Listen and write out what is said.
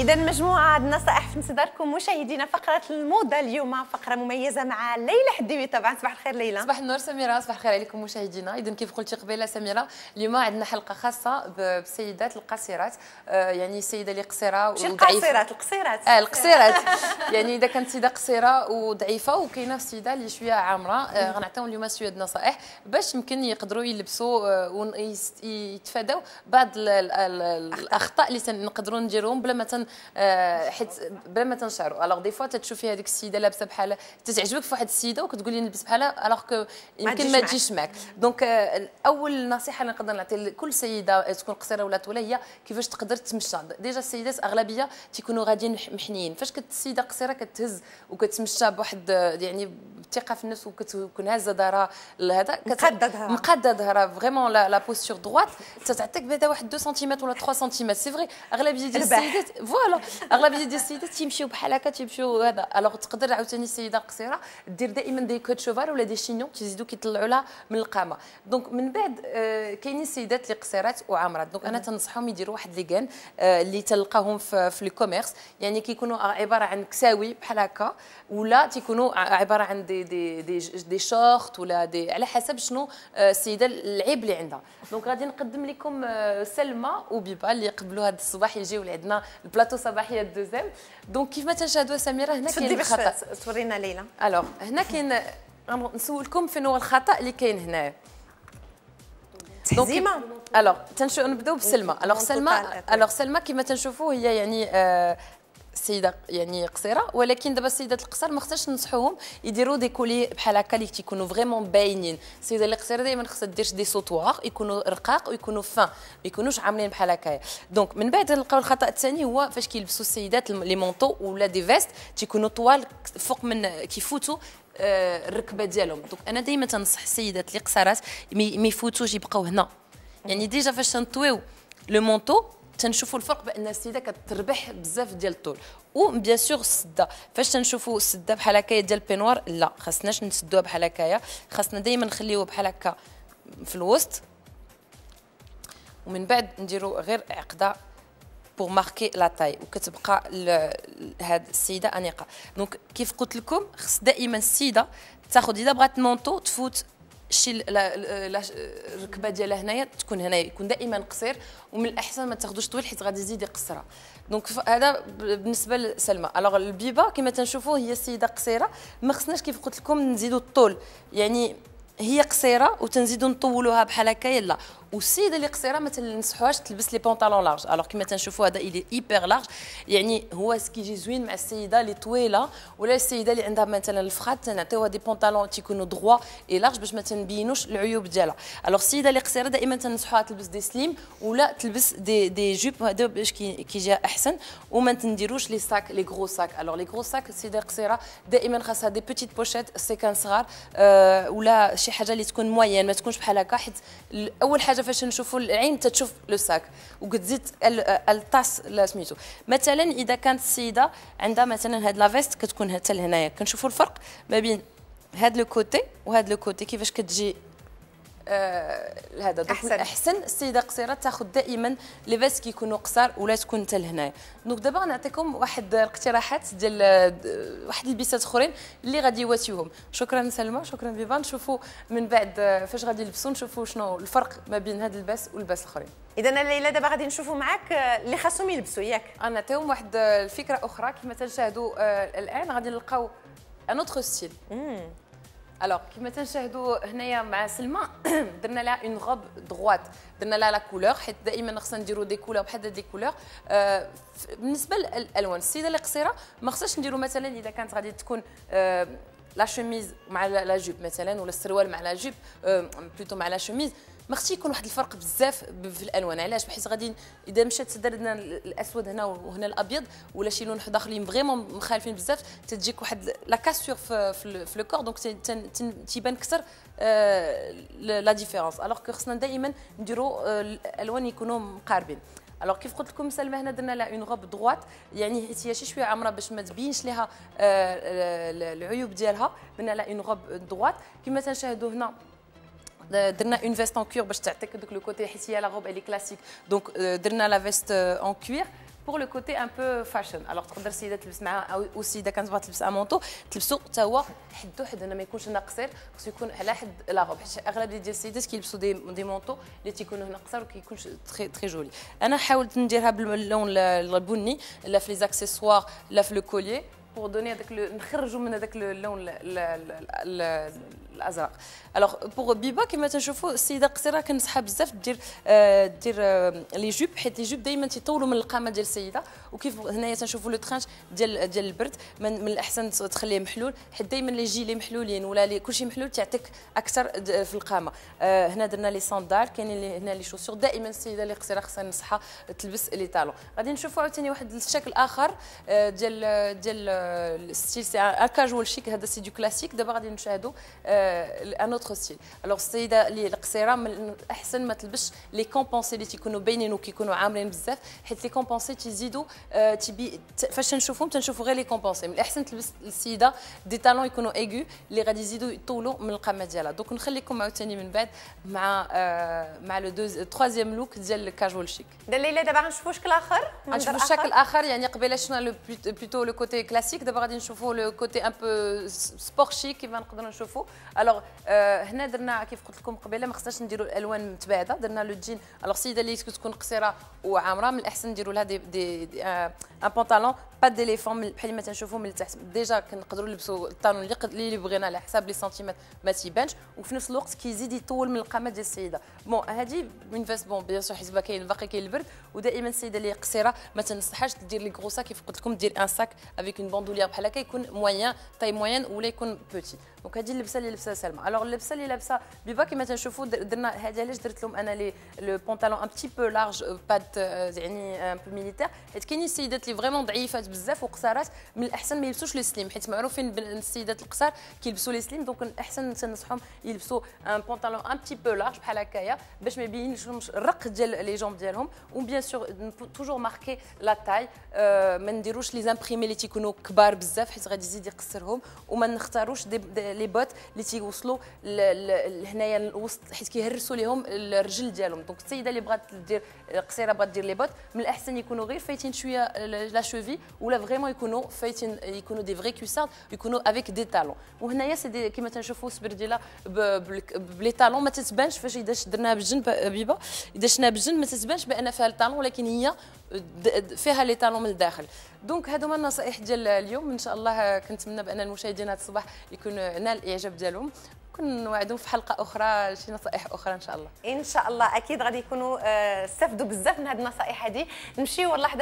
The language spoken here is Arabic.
إذا مجموعة نصائح في انتظاركم مشاهدينا فقرة الموضة اليوم فقرة مميزة مع ليلى حديوي طبعا صباح الخير ليلى صباح النور سميرة صباح الخير عليكم مشاهدينا إذا كيف قلتي قبيلة سميرة اليوم عندنا حلقة خاصة بالسيدات القصيرات آه، يعني السيدة اللي قصيرة ماشي القصيرات القصيرات اه القصيرات يعني إذا كانت سيدة قصيرة وضعيفة وكاينة السيدة اللي شوية عامرة آه، غنعطيهم اليوم شوية نصائح باش يمكن يقدروا يلبسوا آه ويتفاداو بعض الأخطاء اللي نقدروا نديروهم بلا ما آه، حيت بلا ما تنشعروا الوغ دي فوا تتشوفي هذيك السيده لابسه بحال تتعجبك في واحد السيده وكتقولي نلبس بحالها الوغ كو يمكن ما تجيش معك دونك اول نصيحه اللي نقدر نعطي لكل سيده تكون قصيره ولا طويله هي كيفاش تقدر تمشى ديجا السيدات اغلبيه تيكونوا غاديين محنيين فاش كت السيده قصيره كتهز وكتمشى بواحد آه، يعني بالثقه في النفس وكتكون هازه دارها هذا مقاده ظهرها مقاده ظهرها فريمون لا بوستور دروات تتعطيك بعدا واحد 2 سنتيمتر ولا 3 سنتيمتر سي فري اغلبيه ديال السيدات فوالا اغلبيه ديال السيدات تيمشيو بحال هكا تيمشيو هذا الوغ تقدر عاوتاني السيده القصيره دير دائما دي كوت شوفار ولا دي شينيون تيزيدو كيطلعوا لها من القامه دونك من بعد آه، كاينين السيدات اللي قصيرات وعامرات دونك انا تنصحهم يديروا واحد ليغان كان اللي آه، تلقاهم في, لي كوميرس يعني كيكونوا آه، عباره عن كساوي بحال هكا ولا تيكونوا عباره عن دي دي دي, دي شورت ولا دي على حسب شنو السيده العيب اللي عندها دونك غادي نقدم لكم سلمى وبيبا اللي قبلوا هذا الصباح يجيو لعندنا البلاط بلاتو صباحيه الدوزيام دونك كيف ما تنشاهدوا سميره هنا كاين الخطا تورينا ليلى الوغ هنا كاين نسولكم فين هو الخطا اللي كاين هنايا تهزيمه الوغ تنشو نبداو بسلمى الوغ سلمى الوغ سلمى كيما تنشوفوا هي يعني آه سيده يعني قصيره ولكن دابا السيدات القصار ما خصناش ننصحوهم يديروا دي كولي بحال هكا اللي تيكونوا فريمون باينين السيده اللي قصيره دائما خصها دير دي سوتوار يكونوا رقاق ويكونوا فان ما يكونوش عاملين بحال هكايا دونك من بعد نلقاو الخطا الثاني هو فاش كيلبسوا السيدات لي مونطو ولا دي فيست تيكونوا طوال فوق من كيفوتوا آه، الركبه ديالهم دونك انا دائما تنصح السيدات اللي قصارات ما يفوتوش يبقاو هنا يعني ديجا فاش تنطويو لو مونطو تنشوفوا الفرق بان السيده كتربح بزاف ديال الطول و بيان سور السده فاش تنشوفوا السده بحال هكايا ديال البينوار لا خاصناش نسدوها بحال هكايا خاصنا دائما نخليوها بحال هكا في الوسط ومن بعد نديروا غير عقده بور ماركي لا تاي وكتبقى هاد السيده انيقه دونك كيف قلت لكم خص دائما السيده تاخذ اذا بغات مونطو تفوت شي الركبه ديالها هنايا تكون هنايا يكون دائما قصير ومن الاحسن ما تاخذوش طويل حيت غادي يزيد يقصرها دونك هذا بالنسبه لسلمى الوغ البيبا كما تنشوفوا هي سيده قصيره ما خصناش كيف قلت لكم نزيدوا الطول يعني هي قصيره وتنزيدوا نطولوها بحال هكا يلا والسيده اللي قصيره ما تنصحوهاش تلبس لي بونطالون لارج الوغ كيما تنشوفوا هذا الي ايبر لارج يعني هو سكيجي زوين مع السيده اللي طويله ولا السيده اللي عندها مثلا الفخات تنعطيوها دي بونطالون تيكونوا دغوا اي لارج باش ما تنبينوش العيوب ديالها الوغ السيده اللي قصيره دائما تنصحوها تلبس دي سليم ولا تلبس دي دي جوب هذا باش كيجي احسن وما تنديروش لي ساك لي غرو ساك الوغ لي غرو ساك السيده القصيره دائما خاصها دي بوتيت بوشيت سيكان صغار أه ولا شي حاجه اللي تكون موين ما تكونش بحال هكا حيت اول حاجه حاجه فاش نشوفوا العين تتشوف لو ساك وكتزيد الطاس سميتو مثلا اذا كانت السيده عندها مثلا هاد لا فيست كتكون حتى لهنايا كنشوفوا الفرق ما بين هاد لو كوتي وهاد لو كوتي كيفاش كتجي آه، هذا آه احسن احسن السيده قصيره تاخذ دائما لباس كيكونوا قصار ولا تكون حتى لهنايا دونك دابا غنعطيكم واحد الاقتراحات ديال آه، واحد البيسات اخرين اللي غادي يواتيوهم شكرا سلمى شكرا بيبان نشوفوا من بعد آه، فاش غادي يلبسوا نشوفوا شنو الفرق ما بين هذا الباس والباس الاخرين اذا ليلى دابا غادي نشوفوا معاك اللي خاصهم يلبسوا ياك غنعطيهم واحد الفكره اخرى كما تنشاهدوا الان غادي نلقاو ان اوتر ستيل الوغ كما تنشاهدوا هنايا مع سلمى درنا لها اون غوب دروات درنا لها لا كولور حيت دائما خصنا نديروا دي كولور بحال دي كولور آه بالنسبه للالوان السيده اللي قصيره ما خصناش نديروا مثلا اذا كانت غادي تكون آه لا شوميز مع لا جوب مثلا ولا السروال مع لا جوب بلوتو مع لا شوميز ما خصش يكون واحد الفرق بزاف في الالوان علاش بحيث غادي اذا مشات تدار لنا الاسود هنا وهنا الابيض ولا شي لون واحد اخر اللي فريمون مخالفين بزاف تجيك واحد لا كاسور في لو كور دونك تيبان اكثر لا ديفيرونس الوغ كو خصنا دائما نديروا آه، الالوان يكونوا مقاربين الوغ كيف قلت لكم سلمى هنا درنا لها اون غوب دغوات يعني حيت هي شي شويه عامره باش ما تبينش لها آه، العيوب ديالها درنا لها اون غوب دغوات كما تنشاهدوا هنا درنا اون فيست اون كوير باش تعطيك دوك لو كوتي حيت هي لا روب الي كلاسيك دونك درنا لا فيست اون كوير بور لو كوتي ان بو فاشن الوغ تقدر السيده تلبس معاها او السيده كانت تبغى تلبس ان مونطو تلبسو حتى هو حدو حد هنا ما يكونش هنا قصير خصو يكون على حد لا روب حيت اغلب ديال السيدات كيلبسوا دي دي مونطو اللي تيكونوا هنا قصير وكيكونش تري تري جولي انا حاولت نديرها باللون البني لا في لي زاكسيسوار لا في لو كولي بور دوني هذاك نخرجوا من هذاك اللون الازرق الوغ بوغ بيبا كما تنشوفوا السيده قصيره كنصحها بزاف دير دير لي جوب حيت لي جوب دائما تيطولوا من القامه ديال السيده وكيف هنايا تنشوفوا لو ترانش ديال ديال البرد من, من الاحسن تخليه محلول حيت دائما لي جيلي محلولين ولا لي كلشي محلول تعطيك اكثر في القامه هنا درنا لي صندال كاينين هنا لي شوسور دائما السيده اللي قصيره خصها نصحها تلبس لي طالون غادي نشوفوا عاوتاني واحد الشكل اخر ديال ديال الستيل سي اكاجوال شيك هذا سي دو كلاسيك دابا غادي نشاهدوا ان اوتر ستيل الوغ السيده اللي القصيره من الاحسن ما تلبسش لي كومبونسي اللي تيكونوا باينين وكيكونوا عامرين بزاف حيت لي كومبونسي تيزيدوا تبي فاش تنشوفهم تنشوفوا غير لي كومبونسي من الاحسن تلبس السيده دي تالون يكونوا ايغو اللي غادي يزيدوا يطولوا من القامه ديالها دونك نخليكم عاوتاني من بعد مع مع لو دوز تروازيام لوك ديال الكاجوال شيك دليله دابا غنشوفوا شكل اخر غنشوفوا شكل اخر يعني قبيله شفنا لو بلوتو لو كوتي كلاسيك دابا غادي نشوفوا لو كوتي ان بو سبور شيك كيما نقدروا نشوفوا الوغ هنا euh, درنا كيف قلت لكم قبيله ما خصناش نديروا الالوان متباعده درنا لو جين الوغ السيده اللي تكون قصيره وعامره من الاحسن نديروا لها دي دي, دي ان بونطالون با ديليفون بحال ما تنشوفوا من التحت ديجا كنقدروا نلبسوا الطالون اللي اللي بغينا على حساب لي سنتيمتر ما تيبانش وفي نفس الوقت كيزيد يطول من القامه ديال السيده بون هادي من فاس بون بيان سور حيت كاين باقي كاين البرد ودائما السيده اللي قصيره ما تنصحهاش دير لي غروسا كيف قلت لكم دير ان ساك افيك اون بوندوليير بحال هكا يكون مويان طاي مويان ولا يكون بوتي دونك هادي اللبسه اللي لبسه سلمى الوغ اللبسه اللي لابسه بيبا كما تنشوفوا درنا هذه علاش درت لهم انا لي لو بونطالون ان بتي بو لارج بات يعني ان بو ميليتير حيت كاينين السيدات اللي فريمون ضعيفات بزاف وقصارات من الاحسن ما يلبسوش لي سليم حيت معروفين السيدات القصار كيلبسوا لي سليم دونك الاحسن تنصحهم يلبسوا ان بونطالون ان بتي بو لارج بحال هكايا باش ما يبينش الرق ديال لي جونب ديالهم و بيان سور توجور ماركي لا تاي ما نديروش لي زامبريمي اللي تيكونوا كبار بزاف حيت غادي يزيد يقصرهم وما نختاروش لي بوت اللي تيوصلوا لهنايا الوسط حيت كيهرسوا لهم الرجل ديالهم دونك السيده اللي بغات دير قصيره بغات دير لي بوت من الاحسن يكونوا غير فايتين شويه لا شوفي ولا فريمون يكونوا فايتين يكونوا دي فري كوسارد يكونوا افيك دي تالون وهنايا سي كما تنشوفوا سبرديله بلي تالون ما تتبانش فاش اذا شدرناها بالجن حبيبه اذا شناها بالجن ما تتبانش بان فيها التالون ولكن هي فيها لي طالون من الداخل دونك هادو هما النصائح ديال اليوم ان شاء الله كنتمنى بان المشاهدين هذا الصباح يكون نال الاعجاب ديالهم كنوعدهم في حلقه اخرى شي نصائح اخرى ان شاء الله ان شاء الله اكيد غادي يكونوا آه، استفدوا بزاف من هذه النصائح هذه نمشيو لحظه